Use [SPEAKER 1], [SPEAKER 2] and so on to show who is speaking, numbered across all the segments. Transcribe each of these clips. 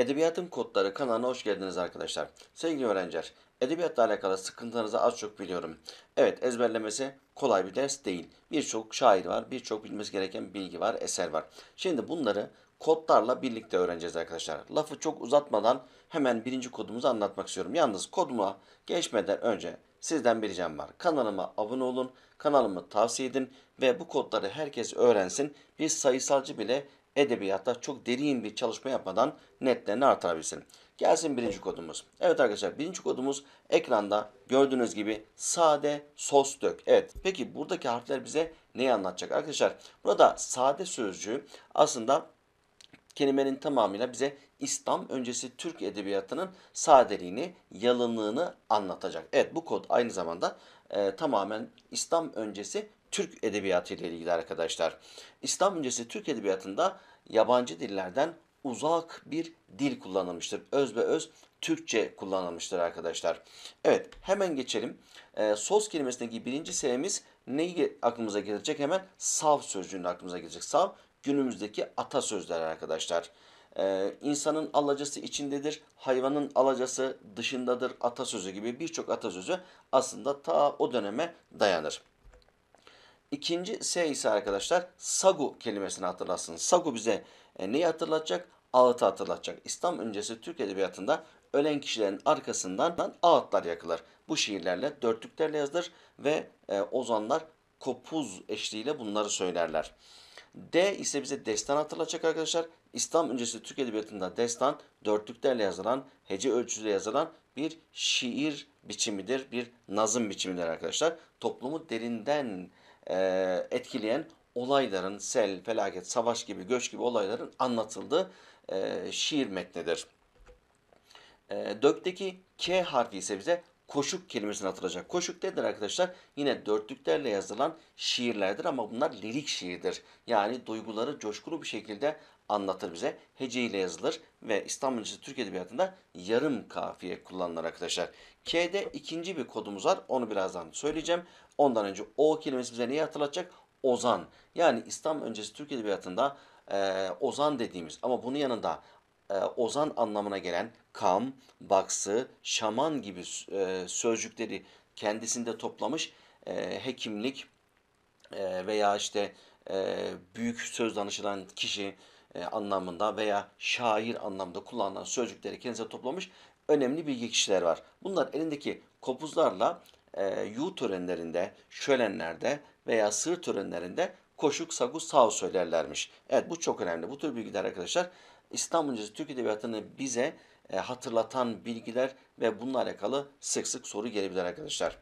[SPEAKER 1] Edebiyatın Kodları kanalına hoş geldiniz arkadaşlar. Sevgili öğrenciler, edebiyatla alakalı sıkıntılarınızı az çok biliyorum. Evet, ezberlemesi kolay bir ders değil. Birçok şair var, birçok bilmesi gereken bilgi var, eser var. Şimdi bunları kodlarla birlikte öğreneceğiz arkadaşlar. Lafı çok uzatmadan hemen birinci kodumuzu anlatmak istiyorum. Yalnız koduma geçmeden önce sizden bir ricam var. Kanalıma abone olun, kanalımı tavsiye edin ve bu kodları herkes öğrensin. Bir sayısalcı bile edebiyatta çok derin bir çalışma yapmadan netlerini artırabilirsin. Gelsin birinci kodumuz. Evet arkadaşlar birinci kodumuz ekranda gördüğünüz gibi sade sos dök. Evet peki buradaki harfler bize neyi anlatacak? Arkadaşlar burada sade sözcüğü aslında kelimenin tamamıyla bize İslam öncesi Türk edebiyatının sadeliğini, yalınlığını anlatacak. Evet bu kod aynı zamanda e, tamamen İslam öncesi Türk edebiyatı ile ilgili arkadaşlar. İslam öncesi Türk edebiyatında yabancı dillerden uzak bir dil kullanılmıştır. Öz ve öz Türkçe kullanılmıştır arkadaşlar. Evet hemen geçelim. E, sos kelimesindeki birinci S'miz neyi aklımıza gelecek? Hemen sav sözcüğünü aklımıza gelecek. Sav günümüzdeki atasözler arkadaşlar. Ee, insanın alacası içindedir, hayvanın alacası dışındadır atasözü gibi birçok atasözü aslında ta o döneme dayanır. İkinci S ise arkadaşlar sagu kelimesini hatırlatsın. Sagu bize e, neyi hatırlatacak? Ağıtı hatırlatacak. İslam öncesi Türk Edebiyatı'nda ölen kişilerin arkasından ağıtlar yakılır. Bu şiirlerle, dörtlüklerle yazılır ve e, ozanlar kopuz eşliğiyle bunları söylerler. D ise bize destan hatırlatacak arkadaşlar. İslam öncesi Türk Edebiyatı'nda destan dörtlüklerle yazılan, hece ölçüsüyle yazılan bir şiir biçimidir, bir nazım biçimidir arkadaşlar. Toplumu derinden e, etkileyen olayların, sel, felaket, savaş gibi, göç gibi olayların anlatıldığı e, şiir metnidir. E, Dök'teki K harfi ise bize koşuk kelimesini hatırlayacak. Koşuk nedir arkadaşlar? Yine dörtlüklerle yazılan şiirlerdir ama bunlar lirik şiirdir. Yani duyguları coşkulu bir şekilde anlatır bize. Hece ile yazılır ve İstanbulcası Türk Edebiyatı'nda yarım kafiye kullanılır arkadaşlar. K'de ikinci bir kodumuz var. Onu birazdan söyleyeceğim. Ondan önce O kelimesi bize neyi hatırlatacak? Ozan. Yani İslam öncesi Türk Edebiyatı'nda e, Ozan dediğimiz ama bunun yanında e, ozan anlamına gelen kam, baksı, şaman gibi e, sözcükleri kendisinde toplamış e, hekimlik veya işte büyük söz danışılan kişi anlamında veya şair anlamında kullanılan sözcükleri kendisine toplamış önemli bilgi kişiler var. Bunlar elindeki kopuzlarla e, yu törenlerinde, şölenlerde veya sır törenlerinde koşuk, sagu, sağ söylerlermiş. Evet bu çok önemli. Bu tür bilgiler arkadaşlar İstanbul Üniversitesi Türk Edebiyatı'nı bize e, hatırlatan bilgiler ve bununla alakalı sık sık soru gelebilir arkadaşlar.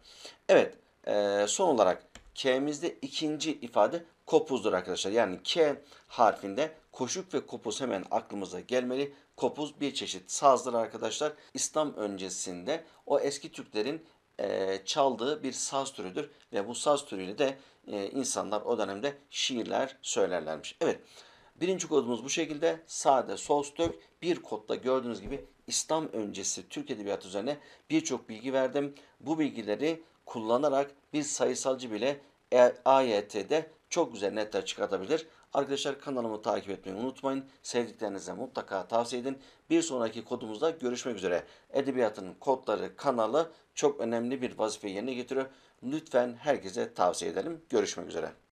[SPEAKER 1] Evet e, son olarak K'mizde ikinci ifade kopuzdur arkadaşlar. Yani K harfinde koşuk ve kopuz hemen aklımıza gelmeli. Kopuz bir çeşit sazdır arkadaşlar. İslam öncesinde o eski Türklerin e, çaldığı bir saz türüdür. Ve bu saz türüyle de e, insanlar o dönemde şiirler söylerlermiş. Evet Birinci kodumuz bu şekilde. Sade, Solstök bir kodda gördüğünüz gibi İslam öncesi Türk Edebiyatı üzerine birçok bilgi verdim. Bu bilgileri kullanarak bir sayısalcı bile e, AYT'de çok güzel netler çıkartabilir. Arkadaşlar kanalımı takip etmeyi unutmayın. Sevdiklerinize mutlaka tavsiye edin. Bir sonraki kodumuzda görüşmek üzere. Edebiyatın kodları kanalı çok önemli bir vazife yerine getiriyor. Lütfen herkese tavsiye edelim. Görüşmek üzere.